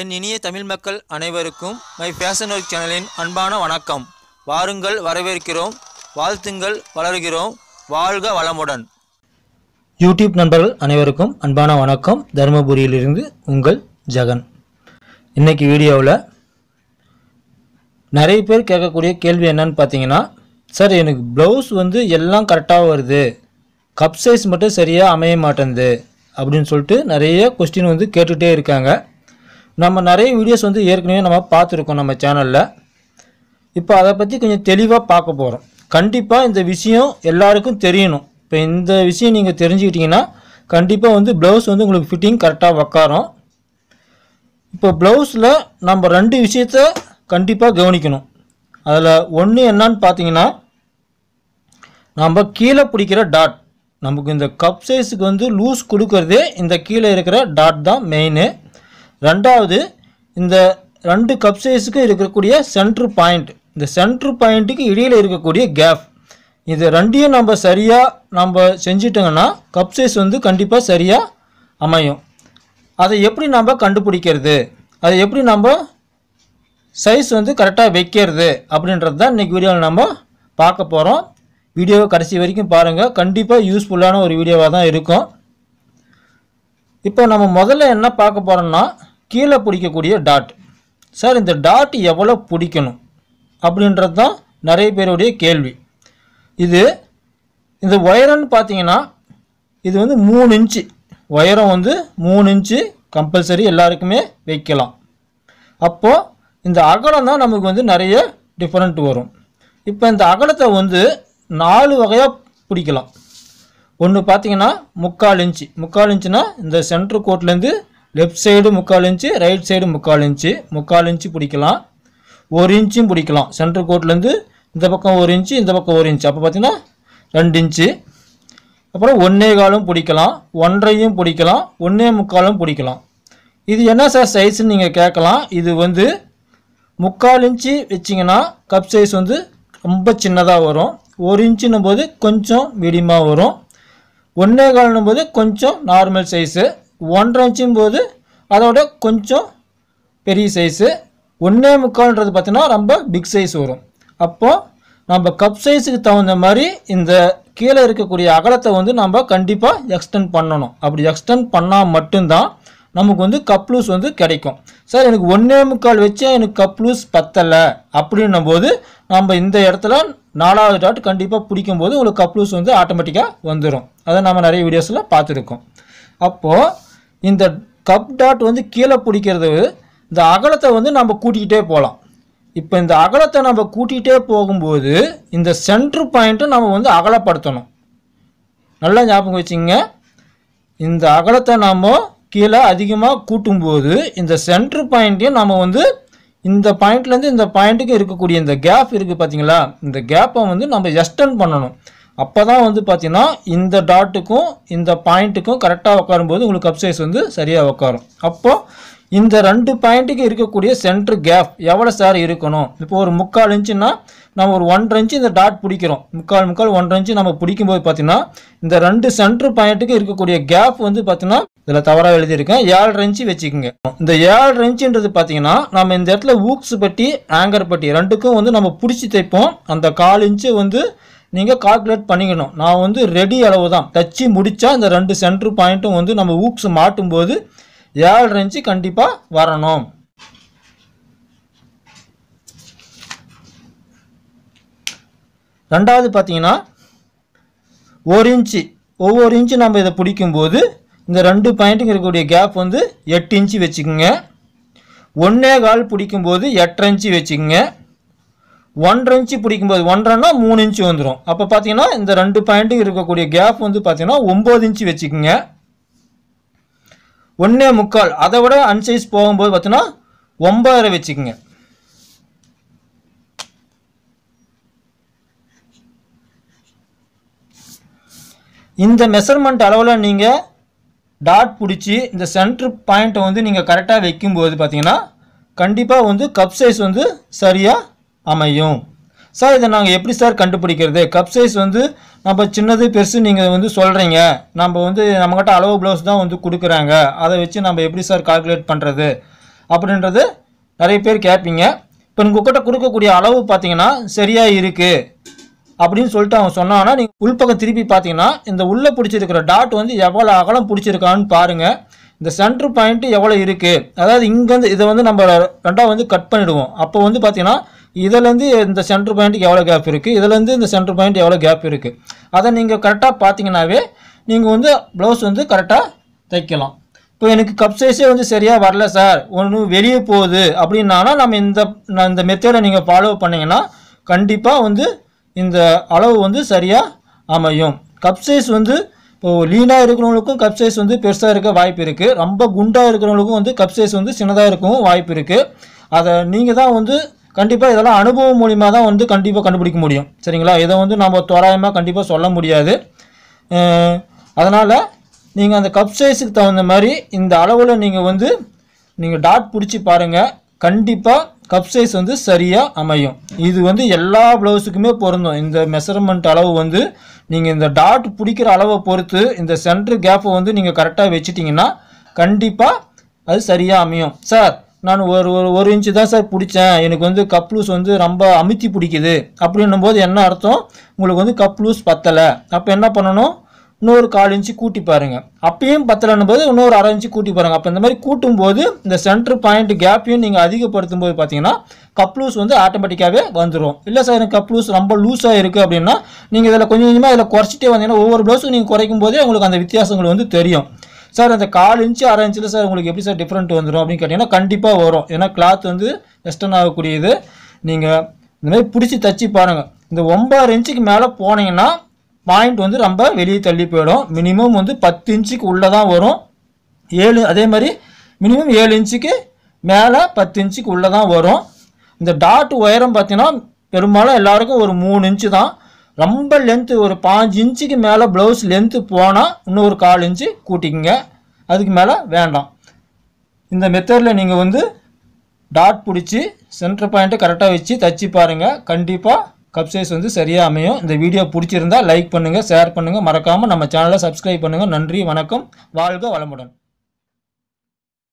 என் இனிய தமிழ் மக்கள் அனைவருக்கும் மை ஃபேஷன் ஒர்க் சேனலின் அன்பான வணக்கம் வாருங்கள் வரவேற்கிறோம் வாழ்த்துங்கள் வளர்கிறோம் வாழ்க வளமுடன் யூடியூப் நண்பர்கள் அனைவருக்கும் அன்பான வணக்கம் தருமபுரியிலிருந்து உங்கள் ஜெகன் இன்றைக்கி வீடியோவில் நிறைய பேர் கேட்கக்கூடிய கேள்வி என்னன்னு பார்த்தீங்கன்னா சார் எனக்கு ப்ளவுஸ் வந்து எல்லாம் கரெக்டாக வருது கப் சைஸ் மட்டும் சரியாக அமைய மாட்டேன்து அப்படின்னு சொல்லிட்டு நிறைய கொஸ்டின் வந்து கேட்டுகிட்டே இருக்காங்க நம்ம நிறைய வீடியோஸ் வந்து ஏற்கனவே நம்ம பார்த்துருக்கோம் நம்ம சேனலில் இப்போ அதை பற்றி கொஞ்சம் தெளிவாக பார்க்க போகிறோம் கண்டிப்பாக இந்த விஷயம் எல்லாருக்கும் தெரியணும் இப்போ இந்த விஷயம் நீங்கள் தெரிஞ்சுக்கிட்டிங்கன்னா கண்டிப்பாக வந்து ப்ளவுஸ் வந்து உங்களுக்கு ஃபிட்டிங் கரெக்டாக உக்காரும் இப்போ ப்ளவுஸில் நம்ம ரெண்டு விஷயத்த கண்டிப்பாக கவனிக்கணும் அதில் ஒன்று என்னன்னு பார்த்தீங்கன்னா நம்ம கீழே பிடிக்கிற டாட் நமக்கு இந்த கப் சைஸுக்கு வந்து லூஸ் கொடுக்கறதே இந்த கீழே இருக்கிற டாட் தான் மெயினு ரெண்டாவது இந்த ரெண்டு கப் சைஸுக்கு இருக்கக்கூடிய சென்ட்ரு பாயிண்ட் இந்த சென்ட்ரு பாயிண்ட்டுக்கு இடையில் இருக்கக்கூடிய கேப் இது ரெண்டையும் நம்ம சரியாக நம்ம செஞ்சிட்டோங்கன்னா கப் சைஸ் வந்து கண்டிப்பாக சரியாக அமையும் அதை எப்படி நம்ம கண்டுபிடிக்கிறது அதை எப்படி நம்ம சைஸ் வந்து கரெக்டாக வைக்கிறது அப்படின்றது தான் இன்றைக்கி வீடியோவில் நம்ம பார்க்க போகிறோம் வீடியோவை கடைசி வரைக்கும் பாருங்கள் கண்டிப்பாக யூஸ்ஃபுல்லான ஒரு வீடியோவாக தான் இருக்கும் இப்போ நம்ம முதல்ல என்ன பார்க்க போகிறோம்னா கீழே பிடிக்கக்கூடிய டாட் சார் இந்த டாட் எவ்வளோ பிடிக்கணும் அப்படின்றது தான் நிறைய பேருடைய கேள்வி இது இந்த ஒயரன்னு பார்த்தீங்கன்னா இது வந்து மூணு இன்ச்சு ஒயரம் வந்து மூணு இன்ச்சு கம்பல்சரி எல்லாருக்குமே வைக்கலாம் அப்போது இந்த அகலம் தான் நமக்கு வந்து நிறைய டிஃப்ரெண்ட் வரும் இப்போ இந்த அகலத்தை வந்து நாலு வகையாக பிடிக்கலாம் ஒன்று பார்த்தீங்கன்னா முக்கால் இன்ச்சு முக்கால் இன்ச்சுனா இந்த சென்ட்ரு கோட்லேருந்து லெஃப்ட் சைடு முக்கால் இன்ச்சு ரைட் சைடு முக்கால் இன்ச்சு முக்கால் இன்ச்சு பிடிக்கலாம் ஒரு இன்ச்சும் பிடிக்கலாம் சென்ட்ரு கோர்ட்லேருந்து இந்த பக்கம் ஒரு இன்ச்சு இந்த பக்கம் ஒரு இன்ச்சு அப்போ பார்த்தீங்கன்னா ரெண்டு இன்ச்சு அப்புறம் ஒன்றே காலும் பிடிக்கலாம் ஒன்றையும் பிடிக்கலாம் ஒன்றே முக்காலும் பிடிக்கலாம் இது என்ன சார் சைஸ்ன்னு நீங்கள் கேட்கலாம் இது வந்து முக்கால் இன்ச்சு வச்சிங்கன்னா கப் சைஸ் வந்து ரொம்ப சின்னதாக வரும் ஒரு இன்ச்சுன்னும் போது கொஞ்சம் மீடியமாக வரும் ஒன்றே கால்னும் போது கொஞ்சம் நார்மல் சைஸு ஒன்றரை இன்ச்சும் போது அதோட கொஞ்சம் பெரிய சைஸு ஒன்றே முக்கால்ன்றது பார்த்தீங்கன்னா ரொம்ப பிக் சைஸ் வரும் அப்போது நம்ம கப் சைஸுக்கு தகுந்த மாதிரி இந்த கீழே இருக்கக்கூடிய அகலத்தை வந்து நம்ம கண்டிப்பாக எக்ஸ்டெண்ட் பண்ணணும் அப்படி எக்ஸ்டெண்ட் பண்ணால் மட்டும்தான் நமக்கு வந்து கப் லூஸ் வந்து கிடைக்கும் சார் எனக்கு ஒன்றே முக்கால் வச்சே எனக்கு கப் லூஸ் பத்தலை அப்படின்னும் போது நம்ம இந்த இடத்துல நாலாவது டாட் கண்டிப்பாக பிடிக்கும் போது உங்களுக்கு கப் லூஸ் வந்து ஆட்டோமேட்டிக்காக வந்துடும் அதை நம்ம நிறைய வீடியோஸில் பார்த்துருக்கோம் அப்போது இந்த கப் டாட் வந்து கீழே பிடிக்கிறது இந்த அகலத்தை வந்து நம்ம கூட்டிக்கிட்டே போகலாம் இப்போ இந்த அகலத்தை நம்ம கூட்டிகிட்டே போகும்போது இந்த சென்ட்ரு பாயிண்ட்டை நம்ம வந்து அகலப்படுத்தணும் நல்லா ஞாபகம் வச்சுங்க இந்த அகலத்தை நாம் கீழே அதிகமாக கூட்டும்போது இந்த சென்ட்ரு பாயிண்ட்டையும் நம்ம வந்து இந்த பாயிண்ட்லேருந்து இந்த பாயிண்ட்டுக்கு இருக்கக்கூடிய இந்த கேப் இருக்குது பார்த்தீங்களா இந்த கேப்பை வந்து நம்ம எக்ஸ்டெண்ட் பண்ணணும் அப்போ தான் வந்து பார்த்திங்கன்னா இந்த டாட்டுக்கும் இந்த பாயிண்ட்டுக்கும் கரெக்டாக உட்காரும்போது உங்களுக்கு கப் சைஸ் வந்து சரியாக உட்காரும் அப்போது இந்த ரெண்டு பாயிண்ட்டுக்கு இருக்கக்கூடிய சென்ட்ரு கேப் எவ்வளோ சார் இருக்கணும் இப்போ ஒரு முக்கால் இன்ச்சுன்னா நம்ம ஒரு ஒன்றரை இன்ச்சு இந்த டாட் பிடிக்கிறோம் முக்கால் முக்கால் ஒன்றரை இன்ச்சு நம்ம பிடிக்கும்போது பார்த்திங்கன்னா இந்த ரெண்டு சென்ட்ரு பாயிண்ட்டுக்கு இருக்கக்கூடிய கேப் வந்து பார்த்திங்கன்னா இதில் தவறாக எழுதியிருக்கேன் ஏழரை இன்ச்சு வச்சுக்கோங்க இந்த ஏழரை இன்ச்சுன்றது பார்த்தீங்கன்னா நம்ம இந்த இடத்துல ஊக்ஸ் பட்டி ஆங்கர் பட்டி ரெண்டுக்கும் வந்து நம்ம பிடிச்சி தைப்போம் அந்த கால் இன்ச்சு வந்து நீங்கள் கால்குலேட் பண்ணிக்கணும் நான் வந்து ரெடி அளவு தான் தச்சு முடித்தா இந்த ரெண்டு சென்ட்ரு பாயிண்ட்டும் வந்து நம்ம ஊக்ஸ் மாட்டும்போது ஏழரை இன்ச்சு கண்டிப்பாக வரணும் ரெண்டாவது பார்த்தீங்கன்னா ஒரு இன்ச்சு ஒவ்வொரு இன்ச்சு நம்ம இதை பிடிக்கும்போது இந்த ரெண்டு பாயிண்ட்டுங்க இருக்கக்கூடிய கேப் வந்து எட்டு இன்ச்சு வச்சுக்கோங்க ஒன்றே கால் பிடிக்கும்போது எட்டரை இன்ச்சு வச்சுக்கோங்க ஒன்றரை இன்ச்சு பிடிக்கும்போது ஒன்றரைனா மூணு இன்ச்சு வந்துடும் அப்போ பார்த்தீங்கன்னா இந்த ரெண்டு பாயிண்ட்டும் இருக்கக்கூடிய கேப் வந்து பார்த்தீங்கன்னா ஒம்பது இன்ச்சு வச்சுக்கோங்க ஒன்றே முக்கால் அதை விட அன்சைஸ் போகும்போது பார்த்தீங்கன்னா ஒம்பதரை வச்சுக்கோங்க இந்த மெஷர்மெண்ட் அளவில் நீங்கள் டாட் பிடிச்சி இந்த சென்ட்ரு பாயிண்ட்டை வந்து நீங்கள் கரெக்டாக வைக்கும்போது பார்த்தீங்கன்னா கண்டிப்பாக வந்து கப் சைஸ் வந்து சரியாக அமையும் சார் இதை நாங்கள் எப்படி சார் கண்டுபிடிக்கிறது கப் சைஸ் வந்து நம்ம சின்னது பெருசு நீங்கள் வந்து சொல்கிறீங்க நம்ம வந்து நம்மக்கிட்ட அளவு ப்ளவுஸ் தான் வந்து கொடுக்குறாங்க அதை வச்சு நம்ம எப்படி சார் கால்குலேட் பண்ணுறது அப்படின்றது நிறைய பேர் கேட்பீங்க இப்போ உங்ககிட்ட கொடுக்கக்கூடிய அளவு பார்த்தீங்கன்னா சரியாக இருக்குது அப்படின்னு சொல்லிட்டு அவன் சொன்னான்னா நீங்கள் உள்பக்கம் திருப்பி பார்த்தீங்கன்னா இந்த உள்ளே பிடிச்சிருக்கிற டாட் வந்து எவ்வளோ அகலம் பிடிச்சிருக்கான்னு பாருங்கள் இந்த சென்ட்ரு பாயிண்ட்டு எவ்வளோ இருக்குது அதாவது இங்கேருந்து இதை வந்து நம்ம ரெண்டாக வந்து கட் பண்ணிவிடுவோம் அப்போ வந்து பார்த்தீங்கன்னா இதுலேருந்து இந்த சென்ட்ரு பாயிண்ட்டுக்கு எவ்வளோ கேப் இருக்குது இதுலேருந்து இந்த சென்ட்ரு பாயிண்ட் எவ்வளோ கேப் இருக்குது அதை நீங்கள் கரெக்டாக பார்த்தீங்கன்னாவே நீங்கள் வந்து ப்ளவுஸ் வந்து கரெக்டாக தைக்கலாம் இப்போ எனக்கு கப் சைஸே வந்து சரியாக வரல சார் ஒன்று வெளியே போகுது அப்படின்னாலும் நம்ம இந்த இந்த மெத்தடை நீங்கள் ஃபாலோ பண்ணிங்கன்னா கண்டிப்பாக வந்து இந்த அளவு வந்து சரியாக அமையும் கப் சைஸ் வந்து இப்போது லீனாக இருக்கிறவங்களுக்கும் கப் சைஸ் வந்து பெருசாக இருக்க வாய்ப்பு இருக்குது ரொம்ப குண்டாக இருக்கிறவங்களுக்கும் வந்து கப் சைஸ் வந்து சின்னதாக இருக்கவும் வாய்ப்பு இருக்குது அதை நீங்கள் தான் வந்து கண்டிப்பாக இதெல்லாம் அனுபவம் மூலிமா தான் வந்து கண்டிப்பாக கண்டுபிடிக்க முடியும் சரிங்களா இதை வந்து நம்ம தோராயமாக கண்டிப்பாக சொல்ல முடியாது அதனால் நீங்கள் அந்த கப் சைஸுக்கு தகுந்த மாதிரி இந்த அளவில் நீங்கள் வந்து நீங்கள் டாட் பிடிச்சி பாருங்கள் கண்டிப்பாக கப் சைஸ் வந்து சரியாக அமையும் இது வந்து எல்லா ப்ளவுஸுக்குமே பொருந்தும் இந்த மெஷர்மெண்ட் அளவு வந்து நீங்கள் இந்த டாட் பிடிக்கிற அளவை பொறுத்து இந்த சென்ட்ரு கேப்பை வந்து நீங்கள் கரெக்டாக வச்சுட்டிங்கன்னா கண்டிப்பாக அது சரியாக அமையும் சார் நான் ஒரு ஒரு ஒரு இன்ச்சு தான் சார் பிடிச்சேன் எனக்கு வந்து கப் லூஸ் வந்து ரொம்ப அமுத்தி பிடிக்குது அப்படின்னும் போது என்ன அர்த்தம் உங்களுக்கு வந்து கப் லூஸ் பத்தலை அப்போ என்ன பண்ணணும் இன்னொரு கால் இன்ச்சு கூட்டி பாருங்கள் அப்பயும் பத்தலைன்னும் போது இன்னொரு அரை இன்ச்சு கூட்டி பாருங்கள் அப்போ இந்த மாதிரி கூட்டும் போது இந்த சென்டர் பாயிண்ட் கேப்பையும் நீங்கள் அதிகப்படுத்தும் போது பார்த்தீங்கன்னா கப் லூஸ் வந்து ஆட்டோமேட்டிக்காகவே வந்துடும் இல்லை சார் எனக்கு கப் லூஸ் ரொம்ப லூஸாக இருக்குது அப்படின்னா நீங்கள் இதில் கொஞ்சம் கொஞ்சமாக இதில் குறைச்சிட்டே வந்தீங்கன்னா ஒவ்வொரு ப்ளவுஸும் நீங்கள் குறைக்கும் போதே உங்களுக்கு அந்த வித்தியாசங்கள் வந்து தெரியும் சார் அந்த கால் இன்ச்சு அரை இன்ச்சில் சார் உங்களுக்கு எப்படி சார் டிஃப்ரெண்ட் வந்துடும் அப்படின்னு கேட்டிங்கன்னா கண்டிப்பாக வரும் ஏன்னா கிளாத் வந்து வெஸ்டர்ன் ஆகக்கூடியது நீங்கள் இந்த மாதிரி பிடிச்சி தச்சு பாருங்கள் இந்த ஒம்பது இன்ச்சுக்கு மேலே போனீங்கன்னா பாயிண்ட் வந்து ரொம்ப வெளியே தள்ளி போயிடும் மினிமம் வந்து பத்து இன்ச்சுக்கு உள்ளே தான் வரும் ஏழு அதே மாதிரி மினிமம் ஏழு இன்ச்சுக்கு மேலே பத்து இன்ச்சுக்கு உள்ளே தான் வரும் இந்த டாட் உயரம் பார்த்தீங்கன்னா பெரும்பாலும் எல்லாருக்கும் ஒரு மூணு இன்ச்சு தான் ரொம்ப லென்த்து ஒரு பாஞ்சு இன்ச்சுக்கு மேலே ப்ளவுஸ் லென்த்து போனால் இன்னும் ஒரு கால் இன்ச்சு கூட்டிக்கங்க அதுக்கு மேலே வேண்டாம் இந்த மெத்தடில் நீங்கள் வந்து டாட் பிடிச்சி சென்டர் பாயிண்ட்டை கரெக்டாக வச்சு தச்சு பாருங்கள் கண்டிப்பாக கப் சைஸ் வந்து சரியாக அமையும் இந்த வீடியோ பிடிச்சிருந்தால் லைக் பண்ணுங்கள் ஷேர் பண்ணுங்கள் மறக்காமல் நம்ம சேனலை சப்ஸ்கிரைப் பண்ணுங்கள் நன்றி வணக்கம் வாழ்க வளமுடன்